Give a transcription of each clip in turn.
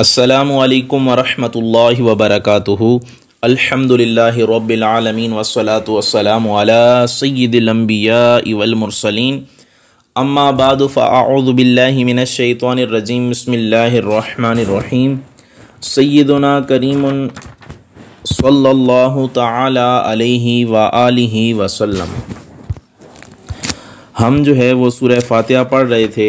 असलकम वरहमल वबरक अल्हम्दुलिल्लाहि रब्बिल आलमीन वस्सलातु वस्सलामु अला सय्यिदिल अंबिया वल मुरसलीन अम्मा बाद बिल्लाहि मिनश शैतानिर रजीम बिस्मिल्लाहिर रहमानिर रहीम सय्यिदुना करीम सल्लल्लाहु तआला अलैहि व आलिहि हम जो है वो सूरह फातिहा पढ़ रहे थे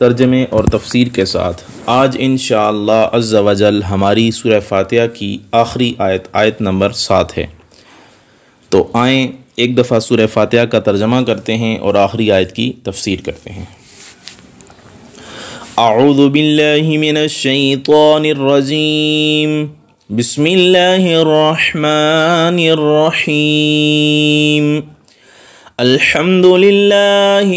तर्जमे और तफसीर के साथ आज इन शजल हमारी सुर फ़ातह की आखिरी आयत आयत नंबर सात है तो आए एक दफ़ा सुर फातिहा का तर्जमा करते हैं और आखिरी आयत की तफसीर करते हैं आउज़बिल्लिमिनशैतरजीम बसमीम अल्हम्दुलिल्लाह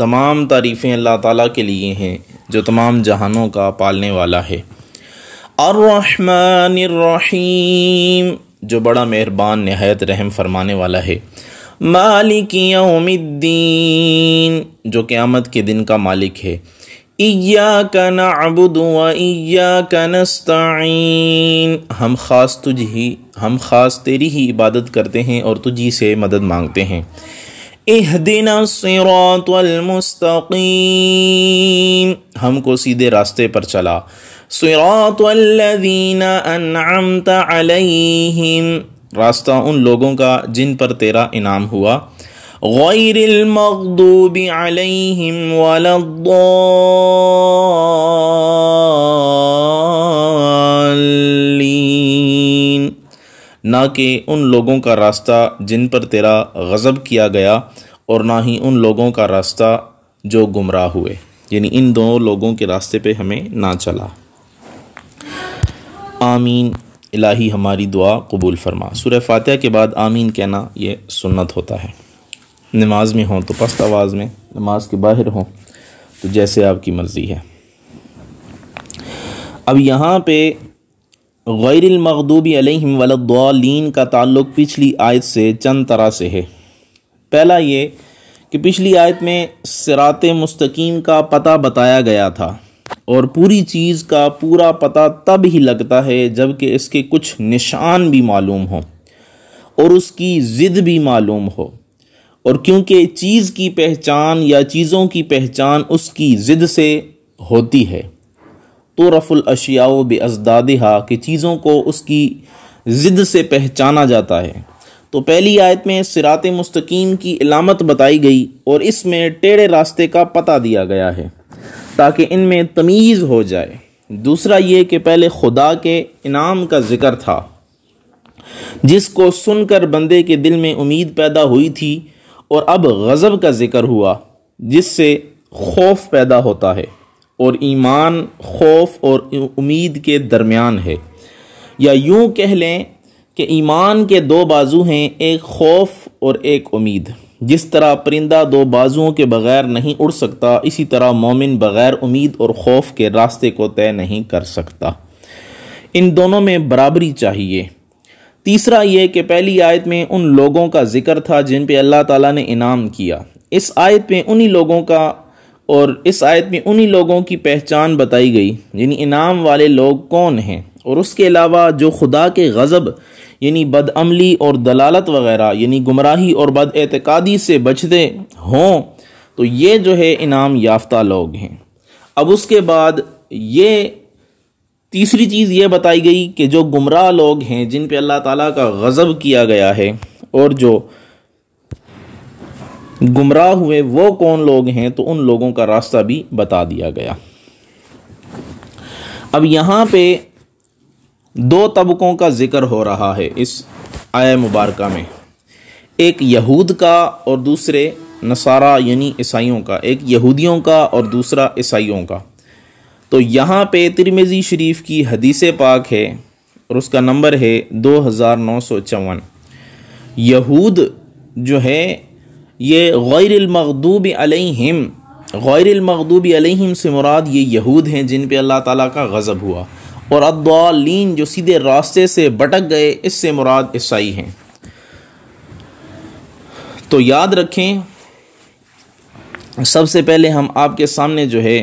तमाम तारीफ़ें अल्लाह ताला के लिए हैं जो तमाम जहानों का पालने वाला है अर्रहमानिर्रहीम जो बड़ा मेहरबान नहायत रहम फरमाने वाला है मालिक यौमिद्दीन जो क़्यामत के दिन का मालिक है इया का व इया का हम ख़ास तुझ ही हम ख़ास तेरी ही इबादत करते हैं और तुझी से मदद मांगते हैं हमको सीधे रास्ते पर चला अलैहिम रास्ता उन लोगों का जिन पर तेरा इनाम हुआ गैर अलमगदूब अलैहिम वलद्दाल ना कि उन लोगों का रास्ता जिन पर तेरा गज़ब किया गया और ना ही उन लोगों का रास्ता जो गुमराह हुए यानी इन दोनों लोगों के रास्ते पे हमें ना चला आमीन इलाही हमारी दुआ कबूल फरमा सुरह फातह के बाद आमीन कहना ये सुन्नत होता है नमाज में हो तो पस्त आवाज़ में नमाज के बाहर हों तो जैसे आपकी मर्ज़ी है अब यहाँ पे गैरमखदूबी अलहम वलद्दौलिन का ताल्लुक पिछली आयत से चंद तरह से है पहला ये कि पिछली आयत में सरात मुस्तकीम का पता बताया गया था और पूरी चीज़ का पूरा पता तब ही लगता है जबकि इसके कुछ निशान भी मालूम हो और उसकी ज़िद भी मालूम हो और क्योंकि चीज़ की पहचान या चीज़ों की पहचान उसकी ज़िद से होती है तो रफ़ुल अशिया बेअजदादा की चीज़ों को उसकी ज़िद से पहचाना जाता है तो पहली आयत में सिरात मस्तकीम की इलामत बताई गई और इसमें टेढ़े रास्ते का पता दिया गया है ताकि इनमें तमीज़ हो जाए दूसरा ये कि पहले खुदा के इनाम का जिक्र था जिसको सुनकर बंदे के दिल में उम्मीद पैदा हुई थी और अब गज़ब का जिक्र हुआ जिससे खौफ पैदा होता है और ईमान खौफ और उम्मीद के दरमियान है या यूँ कह लें कि ईमान के दो बाजू हैं एक खौफ और एक उम्मीद जिस तरह परिंदा दो बाजुओं के बगैर नहीं उड़ सकता इसी तरह मोमिन बग़ैर उम्मीद और खौफ के रास्ते को तय नहीं कर सकता इन दोनों में बराबरी चाहिए तीसरा ये कि पहली आयत में उन लोगों का जिक्र था जिन पर अल्लाह ताला ने इनाम किया इस आयत में उन्हीं लोगों का और इस आयत में उन्हीं लोगों की पहचान बताई गई यानी इनाम वाले लोग कौन हैं और उसके अलावा जो खुदा के गज़ब यानी बदअमली और दलालत वगैरह यानी गुमराही और बद एतकादी से बचते हों तो ये जो है इनाम याफ्ता लोग हैं अब उसके बाद ये तीसरी चीज़ ये बताई गई कि जो गुमराह लोग हैं जिन पे अल्लाह ताला का गज़ब किया गया है और जो गुमराह हुए वो कौन लोग हैं तो उन लोगों का रास्ता भी बता दिया गया अब यहाँ पे दो तबकों का जिक्र हो रहा है इस आय मुबारक में एक यहूद का और दूसरे नसारा यानी ईसाइयों का एक यहूदियों का और दूसरा ईसाइयों का तो यहाँ पे तिरमेज़ी शरीफ की हदीस पाक है और उसका नंबर है दो हज़ार नौ सौ चौवन यहूद जो है ये गैरमखदूब अलहिम गैरमखदूब अलहिम से मुराद ये यहूद हैं जिन पे अल्लाह ताला का गज़ब हुआ और अद्दालीन जो सीधे रास्ते से भटक गए इससे मुराद ईसाई हैं तो याद रखें सबसे पहले हम आपके सामने जो है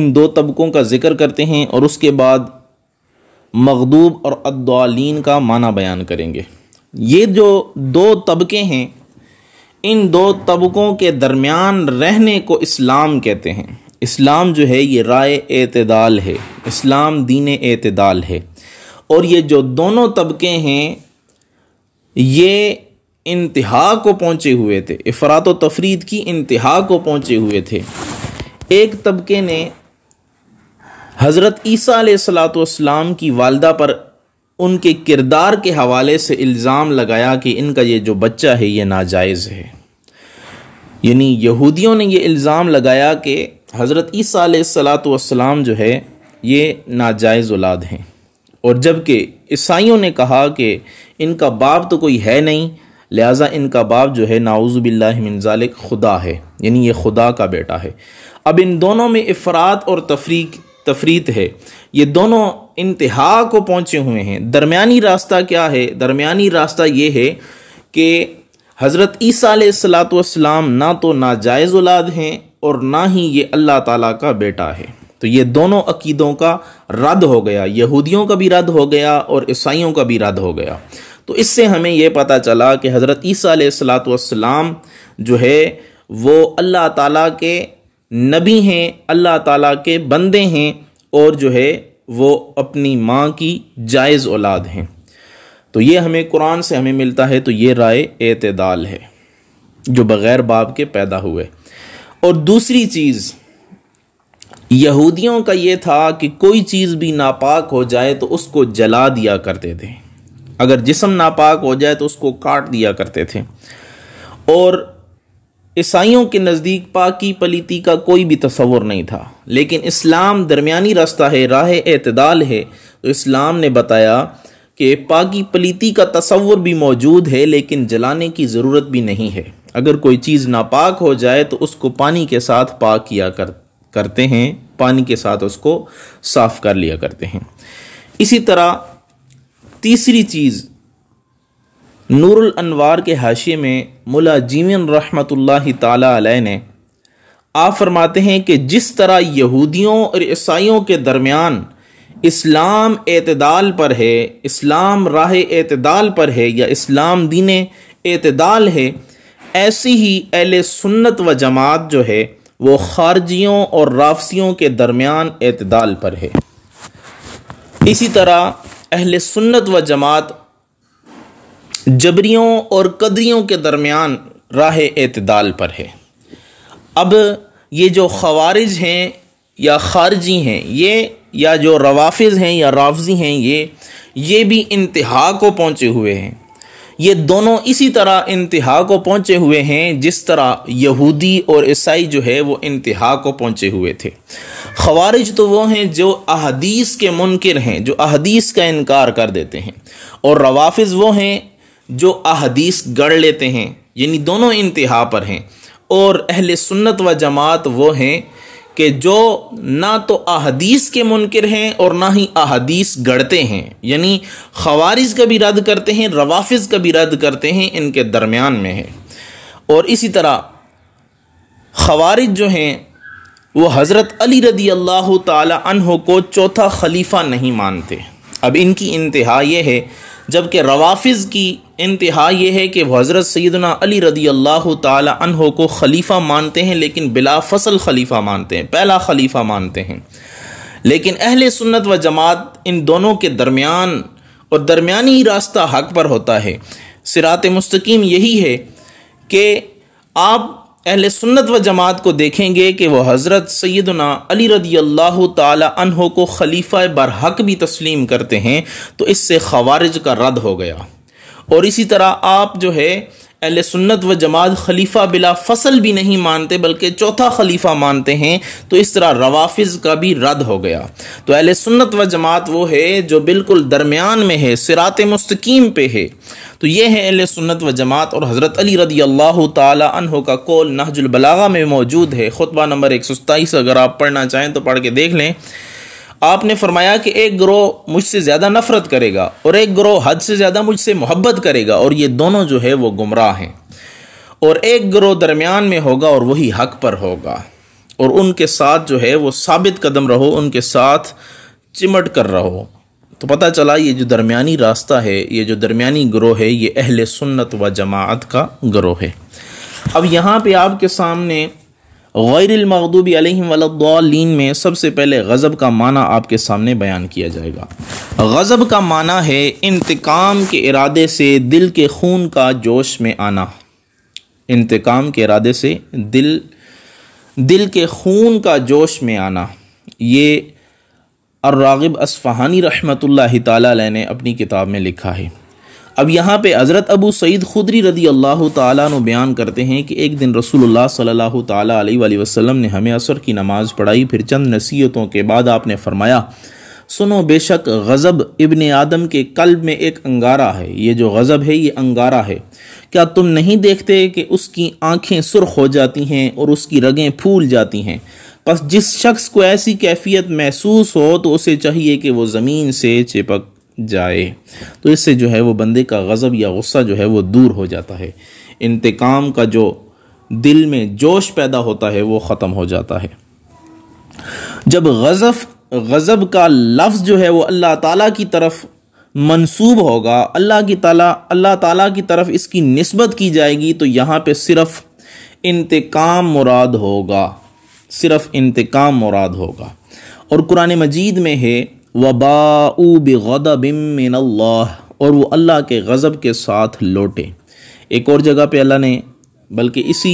इन दो तबकों का ज़िक्र करते हैं और उसके बाद मखदूब और अद्दालीन का माना बयान करेंगे ये जो दो तबके हैं इन दो तबकों के दरमियान रहने को इस्लाम कहते हैं इस्लाम जो है ये राय अतदाल है इस्लाम दीन अतदाल है और ये जो दोनों तबके हैं ये इंतहा को पहुँचे हुए थे अफरात तफरीद की इंतहा को पहुँचे हुए थे एक तबके ने हज़रत ईसा वाम की वालदा पर उनके किरदार के हवाले से इल्ज़ाम लगाया कि इनका ये जो बच्चा है ये नाजायज़ है यानी यहूदियों ने ये इल्ज़ाम लगाया कि हज़रत ईसा जो है ये नाजायज़ औलाद हैं और जबकि ईसाइयों ने कहा कि इनका बाप तो कोई है नहीं लिहाजा इनका बाप जो है नाउज़बिल्लाजालिक खुदा है यानी ये खुदा का बेटा है अब इन दोनों में अफराद और तफरीक तफरीत है ये दोनों इंतहा को पहुँचे हुए हैं दरमियानी रास्ता क्या है दरमियानी रास्ता ये है कि हज़रत ईसा सलाम ना तो नाजायज़ औलाद हैं और ना ही ये अल्लाह ताला का बेटा है तो ये दोनों अकीदों का रद्द हो गया यहूदियों का भी रद्द हो गया और ईसाइयों का भी रद्द हो गया तो इससे हमें यह पता चला कि हज़रत सलात वाम जो है वो अल्लाह ताला के नबी हैं अल्लाह ताला के बंदे हैं और जो है वो अपनी माँ की जायज़ औलाद हैं तो ये हमें कुरान से हमें मिलता है तो ये राय एतदाल है जो बग़ैर बाप के पैदा हुए और दूसरी चीज़ यहूदियों का ये था कि कोई चीज़ भी नापाक हो जाए तो उसको जला दिया करते थे अगर जिसम नापाक हो जाए तो उसको काट दिया करते थे और ईसाइयों के नज़दीक पाकी पलीती का कोई भी तस्वर नहीं था लेकिन इस्लाम दरमियानी रास्ता है राह अतदाल है तो इस्लाम ने बताया कि पाकी पलीती का तस्वर भी मौजूद है लेकिन जलाने की ज़रूरत भी नहीं है अगर कोई चीज़ नापाक हो जाए तो उसको पानी के साथ पाक किया कर करते हैं पानी के साथ उसको साफ़ कर लिया करते हैं इसी तरह तीसरी चीज़ नूरुल अनवार के हाशिए में मुला जीवन रहमतुल्लाह ताली ने आ फरमाते हैं कि जिस तरह यहूदियों और ईसाइयों के दरमियान इस्लाम एतदाल पर है इस्लाम राह एतदाल पर है या इस्लाम दीन एतदाल है ऐसी ही अहल सुन्नत व जमात जो है वो खारजियों और राफसियों के दरमियान एतदाल पर है इसी तरह अहल सुन्नत व जमात जबरियों और कदरियों के दरमियान राह अतदाल पर है अब ये जो खवारिज हैं या खारजी हैं ये या जो रवाफिज हैं या राफजी हैं ये ये भी इंतहा को पहुँचे हुए हैं ये दोनों इसी तरह इंतहा को पहुँचे हुए हैं जिस तरह यहूदी और ईसाई जो है वो इंतहा को पहुँचे हुए थे खवारिज तो वो हैं जो अहदीस के मुनकर हैं जो अहदीस का इनकार कर देते हैं और रवाफ़ वो हैं जो अहदीस गढ़ लेते हैं यानी दोनों इंतहा पर हैं और अहल सुन्नत व जमात वो हैं कि जो ना तो अहदीस के मुनकर हैं और ना ही अहदीस गढ़ते हैं यानी खवारिज का भी रद्द करते हैं रवाफज का भी रद्द करते हैं इनके दरमियान में है और इसी तरह खवारिज जो हैं वो हज़रत अली रदी अल्लाह तहो को चौथा खलीफा नहीं मानते अब इनकी इंतहा यह है जबकि रवाफ़ की इंतहा यह है कि हज़रत सैदना अली रदी अल्लाह तहों को खलीफा मानते हैं लेकिन बिला फसल खलीफा मानते हैं पहला खलीफा मानते हैं लेकिन अहल सुन्नत व जमात इन दोनों के दरमियान और दरमिया रास्ता हक पर होता है सिरात मस्तकीम यही है कि आप अहल सुन्नत व जमात को देखेंगे कि वह हज़रत सैदना अली रदी अल्लाह तहों को खलीफा बरहक भी तस्लीम करते हैं तो इससे खवारज का रद्द हो गया और इसी तरह आप जो है अहल सुन्नत व जमात खलीफा बिला फसल भी नहीं मानते बल्कि चौथा खलीफा मानते हैं तो इस तरह रवाफ़ का भी रद्द हो गया तो अहल सुन्नत व जमात वो है जो बिल्कुल दरमियान में है सिरात मस्तकीम पे है तो ये है अहल सुन्नत व जमात और हज़रत अली रदी अल्लाह तहों का कौल नहजुलबलागा में मौजूद है ख़ुतबा नंबर एक सौ सताईस अगर आप पढ़ना चाहें तो पढ़ के देख लें आपने फरमाया कि एक ग्रोह मुझसे ज़्यादा नफ़रत करेगा और एक ग्रोह हद से ज़्यादा मुझसे मोहब्बत करेगा और ये दोनों जो है वो गुमराह हैं और एक ग्रोह दरमियान में होगा और वही हक पर होगा और उनके साथ जो है वो साबित कदम रहो उनके साथ चिमट कर रहो तो पता चला ये जो दरमियानी रास्ता है ये जो दरमियानी ग्रोह है ये अहल सुन्नत व जमात का ग्रोह है अब यहाँ पे आपके सामने गैरमखूब वालीन में सबसे पहले गज़ब का माना आपके सामने बयान किया जाएगा गज़ब का माना है इंतकाम के इरादे से दिल के खून का जोश में आना इंतकाम के इरादे से दिल दिल के खून का जोश में आना ये और रागिब असफ़हानी रहमत ताली ने अपनी किताब में लिखा है अब यहाँ पे हज़रत अबू सईद खुदरी रदी अल्लाह तु बयान करते हैं कि एक दिन रसूलुल्लाह सल्लल्लाहु अलैहि वसल्लम ने हमें असर की नमाज़ पढ़ाई फिर चंद नसीहतों के बाद आपने फरमाया सुनो बेशक गज़ब इबन आदम के कल्ब में एक अंगारा है ये जो गज़ब है ये अंगारा है क्या तुम नहीं देखते कि उसकी आँखें सुरख हो जाती हैं और उसकी रगें फूल जाती हैं बस जिस शख्स को ऐसी कैफियत महसूस हो तो उसे चाहिए कि वो ज़मीन से चिपक जाए तो इससे जो है वो बंदे का गज़ब या गुस्सा जो है वो दूर हो जाता है इंतकाम का जो दिल में जोश पैदा होता है वो ख़त्म हो जाता है जब गज़फ गज़ब का लफ्ज़ जो है वो अल्लाह ताला की तरफ मंसूब होगा अल्लाह की ताला अल्लाह ताला की तरफ इसकी नस्बत की जाएगी तो यहाँ पे सिर्फ इंतकाम मुराद होगा सिर्फ़ इंतकाम मुराद होगा और कुरान मजीद में है वबा बिम और वो अल्लाह के गज़ब के साथ लौटे एक और जगह पे अल्लाह ने बल्कि इसी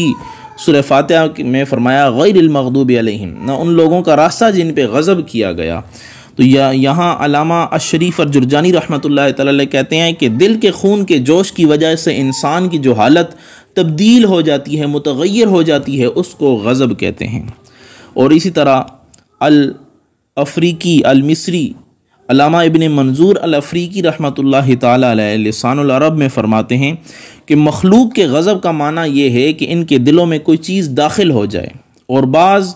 सुर फातह में फरमाया गैरमकदूब अलहम ना उन लोगों का रास्ता जिन पे गज़ब किया गया तो यह यहाँ अलामा अशरीफ और जुर्जानी रहमत ला कहते हैं कि दिल के खून के जोश की वजह से इंसान की जो हालत तब्दील हो जाती है मुतगैर हो जाती है उसको गज़ब कहते हैं और इसी तरह अल अफ्रीकी अल मिस्री अलामा इबन मंजूर अल अफ्रीकी रहमतुल्लाह तसानरब में फ़रमाते हैं कि मखलूक के गज़ब का माना यह है कि इनके दिलों में कोई चीज़ दाखिल हो जाए और बाज़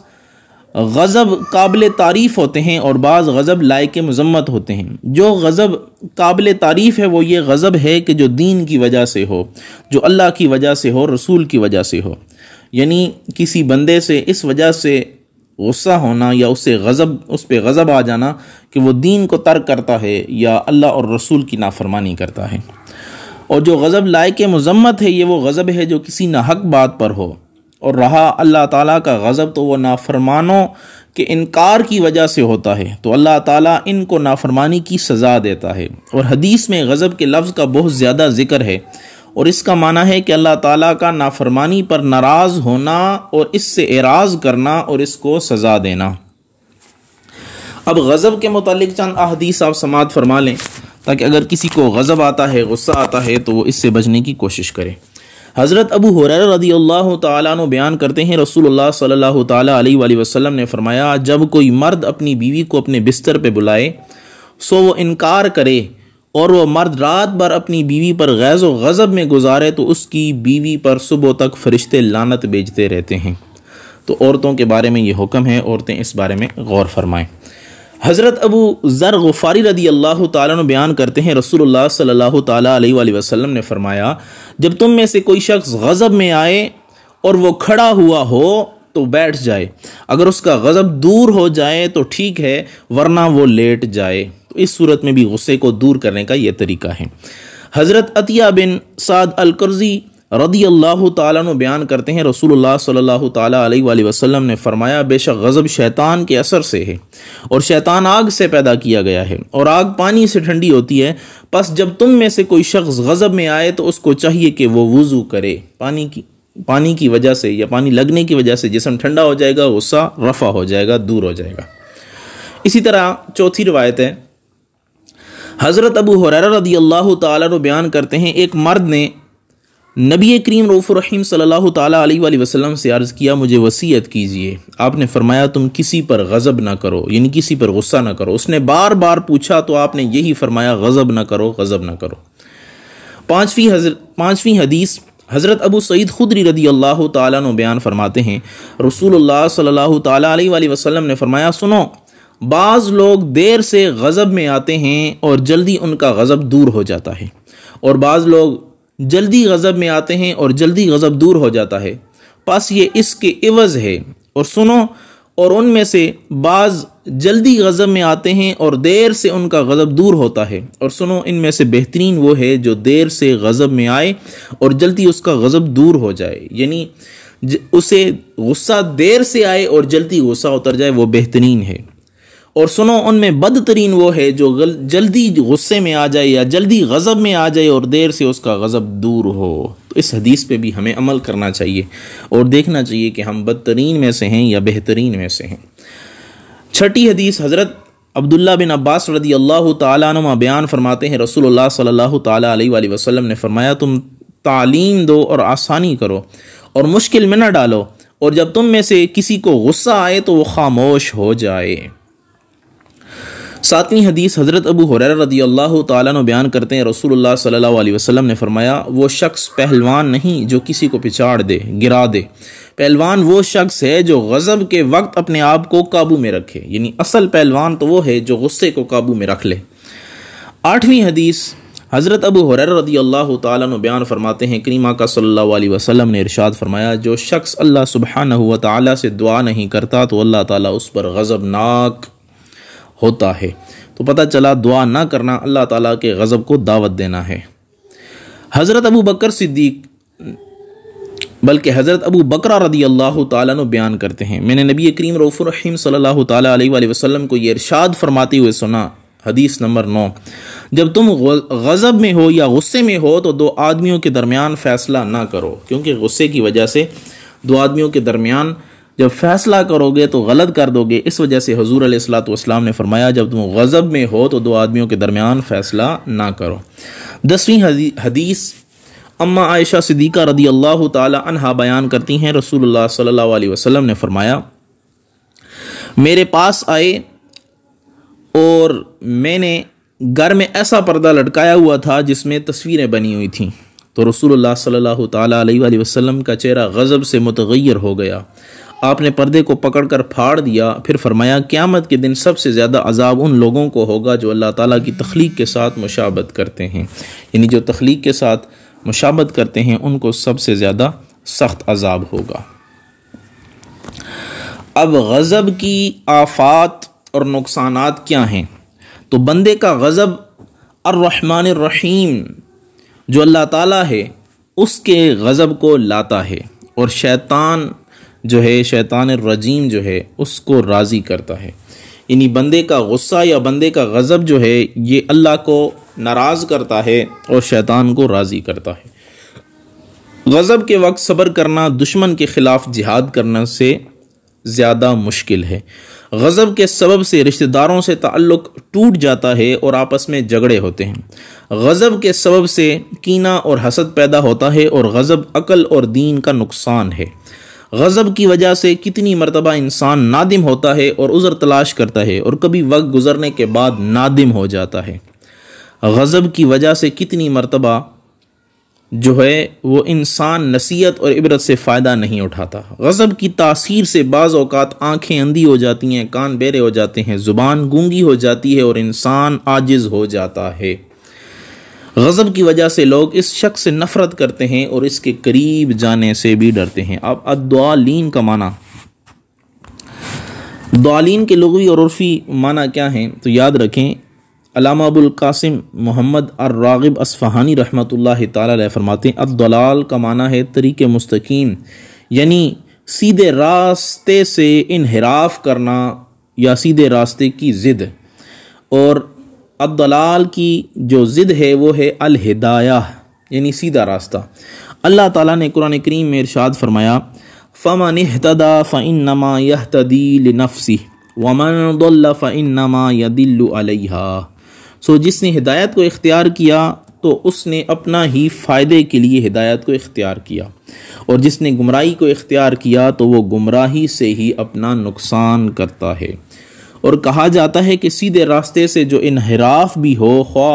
गज़ब काबिल तारीफ़ होते हैं और बाज़ गज़ब लायक मजम्मत होते हैं जो गज़ब काबिल तारीफ़ है वो ये गज़ब है कि जो दीन की वजह से हो जो अल्लाह की वजह से हो रसूल की वजह से हो यानी किसी बंदे से इस वजह से गुस्सा होना या उससे गज़ब उस पर गज़ब आ जाना कि वो दीन को तर्क करता है या अल्लाह और रसूल की नाफरमानी करता है और जो गज़ब लायक मजम्मत है ये वो गज़ब है जो किसी नाहक बात पर हो और रहा अल्लाह ताला का गज़ब तो वह नाफरमानों के इनकार की वजह से होता है तो अल्लाह ताला इनको नाफरमानी की सज़ा देता है और हदीस में गज़ब के लफ्ज़ का बहुत ज़्यादा ज़िक्र है और इसका माना है कि अल्लाह ताला का नाफरमानी पर नाराज़ होना और इससे एराज करना और इसको सज़ा देना अब गज़ब के मतलब चंद अहदीस आप समात फरमा लें ताकि अगर किसी को गज़ब आता है गुस्सा आता है तो वो इससे बचने की कोशिश करे हज़रत अबू हुरैरा रदी अल्लाह तु बयान करते हैं रसूलुल्लाह सल्लल्लाहु अलैहि वसल्लम ने फरमाया जब कोई मर्द अपनी बीवी को अपने बिस्तर पर बुलाए सो वो इनकार करे और वह मर्द रात भर अपनी बीवी पर गैज़ व गज़ब में गुजारे तो उसकी बीवी पर सुबह तक फरिश्ते लानत भेजते रहते हैं तो औरतों के बारे में ये हुक्म है औरतें इस बारे में गौर फरमाएँ हज़रत अबू ज़र गफ़ारी रदी अल्लाह ताला बयान करते हैं रसूल सल्लल्लाहु अलैहि वसल्लम ने फ़रमाया जब तुम में से कोई शख्स गज़ब में आए और वो खड़ा हुआ हो तो बैठ जाए अगर उसका गज़ब दूर हो जाए तो ठीक है वरना वो लेट जाए इस सूरत में भी गुस्से को दूर करने का यह तरीका है हज़रत अतिया बिन साद अलकर्जी रदी अल्लाह तयान बयान करते हैं रसूलुल्लाह सल्लल्लाहु वसल्लम ने फरमाया बेशक गज़ब शैतान के असर से है और शैतान आग से पैदा किया गया है और आग पानी से ठंडी होती है बस जब तुम में से कोई शख्स गज़ब में आए तो उसको चाहिए कि वो वज़ू करे पानी की पानी की वजह से या पानी लगने की वजह से जिसम ठंडा हो जाएगा गुस्सा रफ़ा हो जाएगा दूर हो जाएगा इसी तरह चौथी रवायत है हज़रत अबू हुरैरा रदी अल्लाह तु बयान करते हैं एक मर्द ने नबी करीम रफ़ुररहीम सल्लल्लाहु अलैहि वसल्लम से अर्ज़ किया मुझे वसीयत कीजिए आपने फरमाया तुम किसी पर गज़ब ना करो यानी किसी पर गुस्सा ना करो उसने बार बार पूछा तो आपने यही फरमाया गज़ब ना करो गज़ब ना करो पाँचवीं पाँचवीं हदीस हज़रत अबू सईद खुदरी रदी अल्लाह तैन बयान फरमाते हैं रसूल सल्लल्लाहु अलैहि वसल्लम ने फरमाया सुनो बाज़ लोग देर से गज़ब में आते हैं और जल्दी उनका गज़ब दूर हो जाता है और बाज़ लोग जल्दी गज़ब में आते हैं और जल्दी गज़ब दूर हो जाता है पास ये इसके इवज़ है और सुनो और उनमें से बाज़ जल्दी गज़ब में आते हैं और देर से उनका गज़ब दूर होता है और सुनो इनमें से बेहतरीन वो है जो देर से गज़ब में आए और जल्दी उसका गज़ब दूर हो जाए यानी उसे गुस्सा देर से आए और जल्दी गुस्सा उतर जाए वो बेहतरीन है और सुनो उनमें बदतरीन वो है जो जल्दी गुस्से में आ जाए या जल्दी गज़ब में आ जाए और देर से उसका गज़ब दूर हो तो इस हदीस पे भी हमें अमल करना चाहिए और देखना चाहिए कि हम बदतरीन में से हैं या बेहतरीन में से हैं छठी हदीस हज़रत अब्दुल्ला बिन अब्बास रदी अल्लाह तुमा बयान फरमाते हैं रसूल सल्ला तसलम ने फरमाया तुम तालीम दो और आसानी करो और मुश्किल में ना डालो और जब तुम में से किसी को गुस्सा आए तो वो खामोश हो जाए सातवीं हदीस हज़रत अबू हुरर रदी अल्लाह तु बयान करते हैं रसूल सल्ला वसलम ने फरमाया वो शख्स पहलवान नहीं जो किसी को पिछाड़ दे गिरा दे पहलवान वो शख्स है जो गज़ब के वक्त अपने आप को काबू में रखे यानी असल पहलवान तो वो है जो गुस्से को काबू में रख ले आठवीं हदीस हज़रत अबू हुरर रदी अल्लाह तु बयान फरमाते हैं करीमा का सल्ला वसलम ने इरशाद फरमाया जो शख्स अल्लाह सुबहान हुआ तुआ नहीं करता तो अल्लाह ताली उस पर गज़बनाक होता है तो पता चला दुआ ना करना अल्लाह ताला के गज़ब को दावत देना है हज़रत अबू बकर सिद्दीक बल्कि हज़रत अबू बकर रदी अल्लाह तु बयान करते हैं मैंने नबी करीम रफ़ुररहीम सल्लल्लाहु अलैहि वसल्लम को ये इरशाद फरमाते हुए सुना हदीस नंबर नौ जब तुम गज़ब में हो या गुस्से में हो तो दो आदमियों के दरमियान फ़ैसला ना करो क्योंकि गुस्से की वजह से दो आदमियों के दरमियान जब फैसला करोगे तो गलत कर दोगे इस वजह से हजूर असलाम ने फरमाया जब तुम गज़ब में हो तो दो आदमियों के दरमियान फ़ैसला ना करो दसवीं हदीस अम्मा आयशा सिद्दीक़ा रदी अल्लाह तहा बयान करती हैं रसूल सल्ला वसलम ने फरमाया मेरे पास आए और मैंने घर में ऐसा पर्दा लटकाया हुआ था जिसमें तस्वीरें बनी हुई थीं तो रसूल सल्ला वसलम का चेहरा गज़ब से मुतगैर हो गया आपने पर्दे को पकड़कर फाड़ दिया फिर फरमाया क़्यामत के दिन सबसे ज़्यादा अजाब उन लोगों को होगा जो अल्लाह ताला की तख्लीक के साथ मुशाबत करते हैं यानी जो तख्लीक के साथ मुशाबत करते हैं उनको सबसे ज़्यादा सख्त अजाब होगा अब गज़ब की आफात और नुकसान क्या हैं तो बंदे का गज़ब अर्रहमान रहीम जो अल्लाह ताला है उसके गज़ब को लाता है और शैतान जो है शैतान रजीम जो है उसको राज़ी करता है यानी बंदे का गुस्सा या बंदे का गज़ब जो है ये अल्लाह को नाराज़ करता है और शैतान को राज़ी करता है गज़ब के वक्त सब्र करना दुश्मन के ख़िलाफ़ जिहाद करने से ज़्यादा मुश्किल है गज़ब के सबब से रिश्तेदारों से ताल्लुक़ टूट जाता है और आपस में झगड़े होते हैं गज़ब के सबब से कीना और हसद पैदा होता है और गज़ब अकल और दीन का नुकसान है गज़ब की वजह से कितनी मरतबा इंसान नादिम होता है और उज़र तलाश करता है और कभी वक्त गुज़रने के बाद नादिम हो जाता है गज़ब की वजह से कितनी मरतबा जो है वो इंसान नसीहत और इबरत से फ़ायदा नहीं उठाता गज़ब की तासीर से बाज़ अवकात आँखें अंधी हो जाती हैं कान बेरे हो जाते हैं ज़ुबान गूंगी हो जाती है और इंसान आजिज़ हो जाता है गज़ब की वजह से लोग इस शख्स से नफ़रत करते हैं और इसके करीब जाने से भी डरते हैं अब अदालीन का माना दालीन के लगवी और उर्फी माना क्या हैं तो याद रखें अलामा अबुल कासिम मोहम्मद रागब असफ़हानी रहमत ला फरमाते हैं अद्दलाल का माना है तरीक मुस्तकीम यानी सीधे रास्ते से इनहराफ करना या सीधे रास्ते की ज़िद और अब की जो ज़िद है वो है अलहदाया यानी सीधा रास्ता अल्लाह ताला ने कुरान करीम में इरशाद फरमाया फ़मन अहतदा फ़िन नमा यह तदील नफसी वमन फ़िन नमा यदिल्लु अलहा सो जिसने हिदायत को इख्तियार किया तो उसने अपना ही फ़ायदे के लिए हिदायत को इख्तियार किया और जिसने गुमराही को इख्तियार किया तो वो गुमराही से ही अपना नुकसान करता है और कहा जाता है कि सीधे रास्ते से जो इनहराफ भी हो ख्वा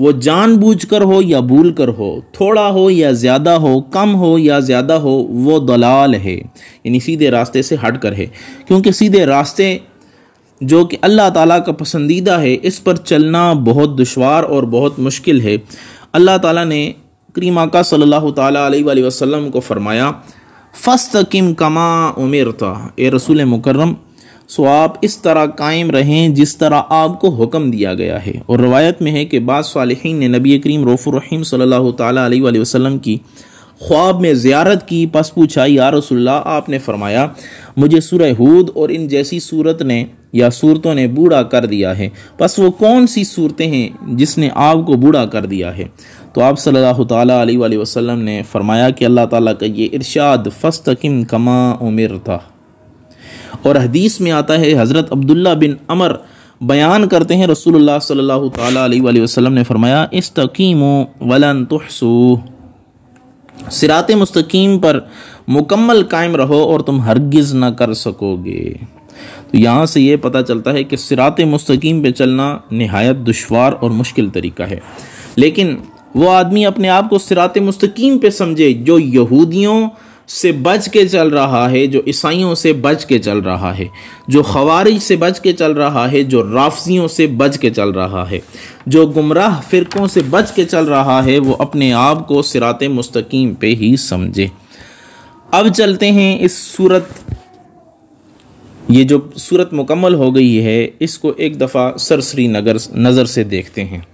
वो जानबूझकर हो या भूल कर हो थोड़ा हो या ज़्यादा हो कम हो या ज़्यादा हो वो दलाल है यानी सीधे रास्ते से हट कर है क्योंकि सीधे रास्ते जो कि अल्लाह ताला का पसंदीदा है इस पर चलना बहुत दुशवार और बहुत मुश्किल है अल्लाह ताला ने करीमा का सल्लल्लाहु अलैहि वसल्लम को फरमाया किम कमा उमिरता ए रसूल मुकर्रम सो आप इस तरह कायम रहें जिस तरह आपको हुक्म दिया गया है और रवायत में है कि बाद सालहीन ने नबी करीम रफ़ुररहीम सल्ला वसम की ख्वाब में ज़्यारत की पस पूछा या रसुल्ला आपने फरमाया मुझे सूरह हूद और इन जैसी सूरत ने या सूरतों ने बूढ़ा कर दिया है बस वो कौन सी सूरतें हैं जिसने आपको बूढ़ा कर दिया है तो आप सल्लल्लाहु अलैहि वसल्लम ने फरमाया कि अल्लाह ताला का ये इरशाद फ़स्तकिम कमा उमिर था और हदीस में आता है हज़रत अब्दुल्ला बिन अमर बयान करते हैं रसूलुल्लाह सल्लल्लाहु अलैहि वसल्लम ने फरमाया इस तकीम वलन तहसू सिरात मुस्तकीम पर मुकम्मल कायम रहो और तुम हरगिज़ ना कर सकोगे तो यहाँ से ये पता चलता है कि सिरात मुस्तकीम पे चलना नहायत दुशवार और मुश्किल तरीका है लेकिन वो आदमी अपने आप को सिरात मुस्तकीम पे समझे जो यहूदियों से बच के चल रहा है जो ईसाइयों से बच के चल रहा है जो खवारिज से बच के चल रहा है जो राफजियों से बच के चल रहा है जो गुमराह फ़िरक़ों से बच के चल रहा है वो अपने आप को सिरात मुस्तकीम पे ही समझे अब चलते हैं इस सूरत ये जो सूरत मुकम्मल हो गई है इसको एक दफ़ा सरसरी नगर नज़र से देखते हैं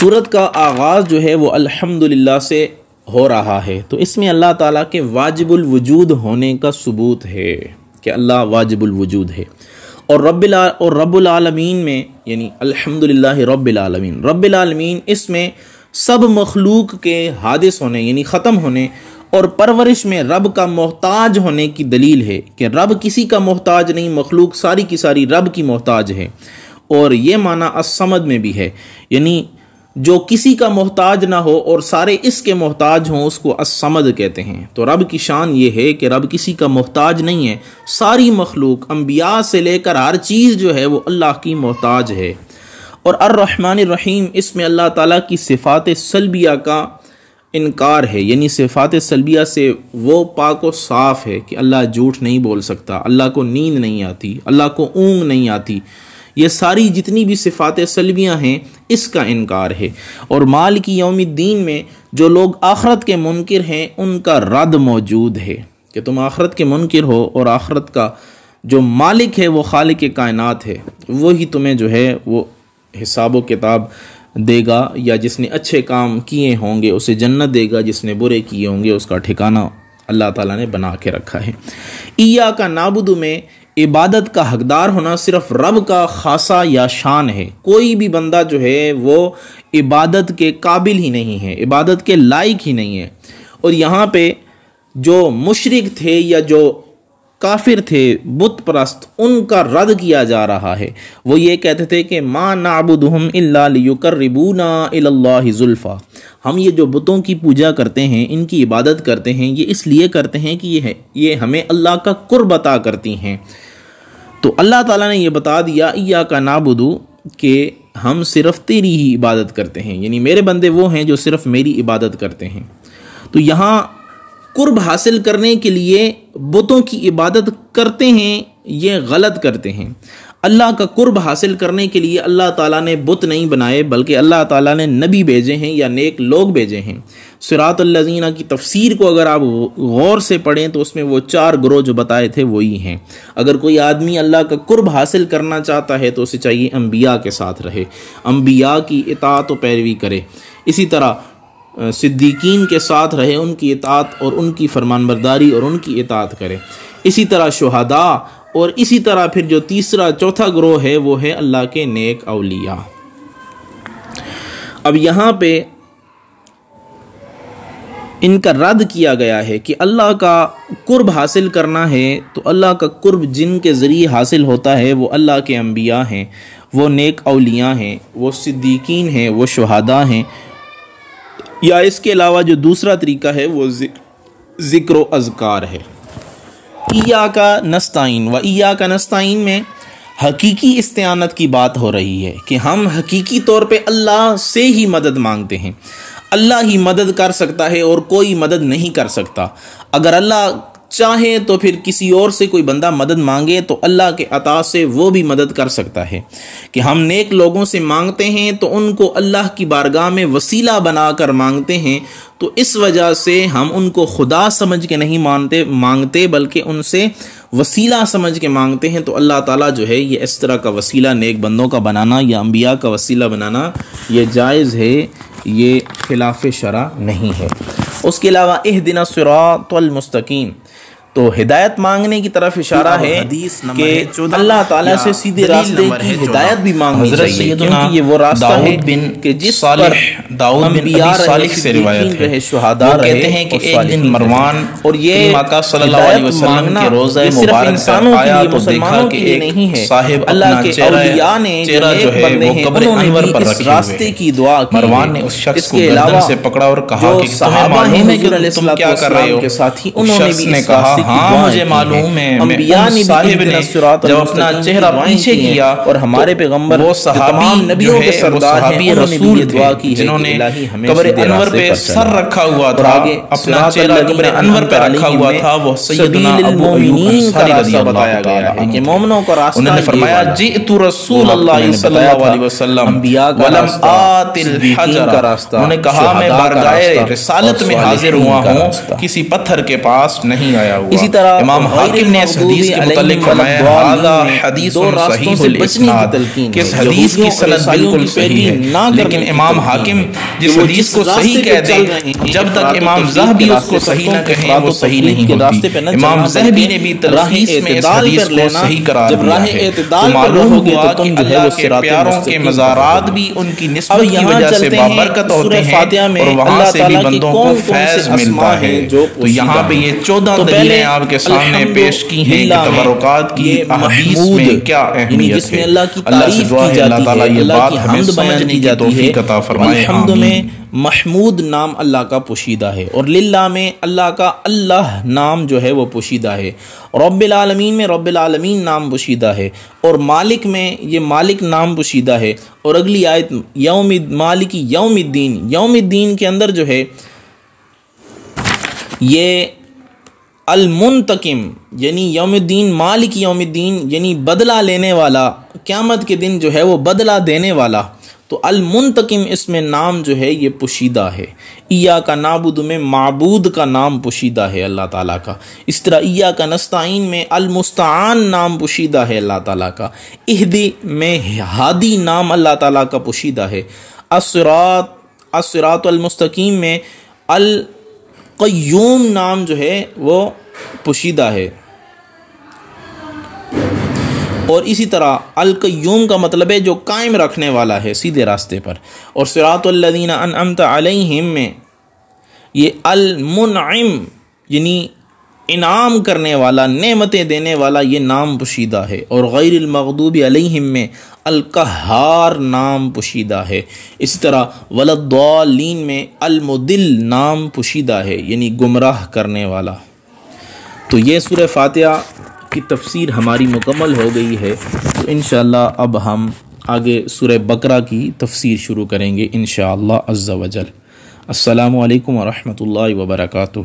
सूरत का आगाज़ जो है वो अल्हम्दुलिल्लाह से हो रहा है तो इसमें अल्लाह ताला के वाजिबुल वजूद होने का सबूत है कि अल्लाह वाजिबुल वजूद है और रबिला और रब्बुल आलमीन में यानी अल्हम्दुलिल्लाह रब्बिल आलमीन आलमीन इसमें सब मखलूक के हादिस होने यानी ख़त्म होने और परवरिश में रब का मोहताज होने की दलील है कि रब किसी का मोहताज नहीं मखलूक सारी की सारी रब की मोहताज है और ये माना असमद में भी है यानी जो किसी का मोहताज ना हो और सारे इसके मोहताज हों उसको असमद कहते हैं तो रब की शान ये है कि रब किसी का मोहताज नहीं है सारी मखलूक अम्बिया से लेकर हर चीज़ जो है वो अल्लाह की मोहताज है और अर्रहमान रहीम इसमें अल्लाह ताला की सिफात सलबिया का इनकार है यानी सिफात सलबिया से वो पाक व साफ़ है कि अल्लाह झूठ नहीं बोल सकता अल्लाह को नींद नहीं आती अल्लाह को ऊँग नहीं आती ये सारी जितनी भी सिफ़ात सलवियाँ हैं इसका इनकार है और माल की योम दीन में जो लोग आखरत के मुनकर हैं उनका रद मौजूद है कि तुम आखरत के मुनकर हो और आखरत का जो मालिक है वो के कायनत है वही तुम्हें जो है वो हिसाब किताब देगा या जिसने अच्छे काम किए होंगे उसे जन्नत देगा जिसने बुरे किए होंगे उसका ठिकाना अल्लाह ताला ने बना के रखा है ईया का नाबुद में इबादत का हकदार होना सिर्फ रब का खासा या शान है कोई भी बंदा जो है वो इबादत के काबिल ही नहीं है इबादत के लायक ही नहीं है और यहाँ पे जो मुशरक थे या जो काफिर थे बुत परस्त उनका रद्द किया जा रहा है वो ये कहते थे कि माँ नाबुदहम इलाकरबूना इल्लाजुल्फ़ा हम ये जो बुतों की पूजा करते हैं इनकी इबादत करते हैं ये इसलिए करते हैं कि ये है ये हमें अल्लाह का कुर्बता करती हैं तो अल्लाह ताला ने यह बता दिया या का नाबुदू कि हम सिर्फ़ तेरी ही इबादत करते हैं यानी मेरे बंदे वो हैं जो सिर्फ़ मेरी इबादत करते हैं तो यहाँ कुर्ब हासिल करने के लिए बुतों की इबादत करते हैं ये गलत करते हैं अल्लाह का कुर्ब हासिल करने के लिए अल्लाह ताला ने बुत नहीं बनाए बल्कि अल्लाह ताला ने नबी भेजे हैं या नेक लोग भेजे हैं सिरात की तफसीर को अगर आप गौर से पढ़ें तो उसमें वो चार ग्रोह जो बताए थे वही हैं अगर कोई आदमी अल्लाह का कुर्ब हासिल करना चाहता है तो उसे चाहिए अम्बिया के साथ रहे अम्बिया की इतात पैरवी करे इसी तरह सिद्दीकीन के साथ रहे उनकी इतात और उनकी फरमानबरदारी और उनकी इतात करें इसी तरह शहदा और इसी तरह फिर जो तीसरा चौथा ग्रोह है वो है अल्लाह के नेक अलिया अब यहाँ पे इनका रद्द किया गया है कि अल्लाह का कुर्ब हासिल करना है तो अल्लाह का कुर्ब जिन के ज़रिए हासिल होता है वो अल्लाह के अम्बिया हैं वो नेक अलिया हैं वो सिद्दीकीन हैं वो शहादा हैं या इसके अलावा जो दूसरा तरीका है वो ज़िक्र अजकार है ईया का नस्ताइन व ईया का नस्ताइन में हकीकी इस्तानत की बात हो रही है कि हम हकीकी तौर पे अल्लाह से ही मदद मांगते हैं अल्लाह ही मदद कर सकता है और कोई मदद नहीं कर सकता अगर अल्लाह चाहे तो फिर किसी और से कोई बंदा मदद मांगे तो अल्लाह के अता से वो भी मदद कर सकता है कि हम नेक लोगों से मांगते हैं तो उनको अल्लाह की बारगाह में वसीला बना कर मांगते हैं तो इस वजह से हम उनको खुदा समझ के नहीं मानते मांगते बल्कि उनसे वसीला समझ के मांगते हैं तो अल्लाह ताला जो है ये इस तरह का वसीला नेक बंदों का बनाना या अम्बिया का वसीला बनाना ये जायज़ है ये खिलाफ शरा नहीं है उसके अलावा एह दिन सुरातमस्तकीम तो हिदायत मांगने की तरफ इशारा हाँ, है कि अल्लाह ताला से सीधे रास्ते की हिदायत भी मांगनी चाहिए क्योंकि ये वो रास्ता है बिन कि जिस पर दाऊद बिन अबी सालिह से रिवायत है शहादा कहते हैं कि एक दिन मरवान और ये माका सल्लल्लाहु अलैहि वसल्लम के रोजे मुबारक पर आया तो देखा कि एक साहिब अल्लाह के औलिया ने चेहरा जो है वो कब्र अनवर पर रखे रास्ते की दुआ की मरवान ने उस शख्स को गर्दन से पकड़ा और कहा कि तुम्हें मालूम है कि तुम क्या कर रहे हो साथ ही उन्होंने भी कहा हाँ मुझे मालूम है जब अपना चेहरा पीछे किया और हमारे तो पैगम्बर वो सहाबी नबियों के सरदार जिन्होंने अनवर पे सर रखा हुआ था अपना चेहरा अनवर पे रखा हुआ था वो बताया गया कि उन्होंने फरमाया रसूल अल्लाह उन्होंने कहा मैं बारगाह रिसालत में हाजिर हुआ किसी पत्थर के पास नहीं आया हुआ इसी तरह इमाम हाकिम ने इस हदीस के मुतालिक फरमाया हादा हदीस सही हुल इस्नाद कि इस हदीस की सनद बिल्कुल सही है लेकिन इमाम हाकिम जिस हदीस को सही कहते दे जब तक इमाम ज़हबी उसको सही ना कहे वो सही नहीं होती इमाम ज़हबी ने भी तलखीस में इस हदीस को सही करार दिया है तो मालूम तो हुआ कि अल्लाह के प्यारों के मज़ारात भी उनकी निस्बत की वजह से बाबरकत होते हैं और वहां से भी बंदों को फैज़ मिलता है तो यहां पे ये चौदह दलीलें हमने आपके सामने पेश की हैं कि की अहदीस में क्या अहमियत है अल्लाह की तारीफ की जाती है अल्लाह ताला ये बात हमें समझने की तौफीक अता फरमाए हम्द में महमूद नाम अल्लाह का पोशीदा है और लिल्ला में अल्लाह का अल्लाह नाम जो है वो पोशीदा है रबालमीन में रबालमीन नाम पोशीदा है और मालिक में ये मालिक नाम पोशीदा है और अगली आयत यौम मालिकी यौम दीन यौम दीन के अंदर जो है ये अलमुनतकम यानी यौमुद्दीन मालिक यौमुद्दीन यानी बदला लेने वाला क़्यामत के दिन जो है वो बदला देने वाला तो अलमुनतकम इसमें नाम जो है ये पोशीदा है ईया का नाबुद में मबूद का नाम पोशीदा है अल्लाह ताला का इस तरह ईया का नस्ताइन में अलमुस्तान नाम पोशीदा है अल्लाह ताला का इहदी में हादी नाम अल्लाह ताला का पोशीदा है असरात असरातमस्तकीम में अल क्यूम नाम जो है वो पोशीदा है और इसी तरह अलकयूम का मतलब है जो कायम रखने वाला है सीधे रास्ते पर और सरातल्लिन अनअमत अलहिम में ये अलमुनम यानी इनाम करने वाला नेमतें देने वाला ये नाम पोशीदा है और गैरमखदूब अलहिम में अलकहार नाम पुशीदा है इस तरह वलदालीन में अलमुदिल नाम पुशीदा है यानी गुमराह करने वाला तो ये सुर फातिहा की तफसीर हमारी मुकम्मल हो गई है तो इन अब हम आगे सुर बकरा की तफसीर शुरू करेंगे इन वजल असलकम वरहमल वर्का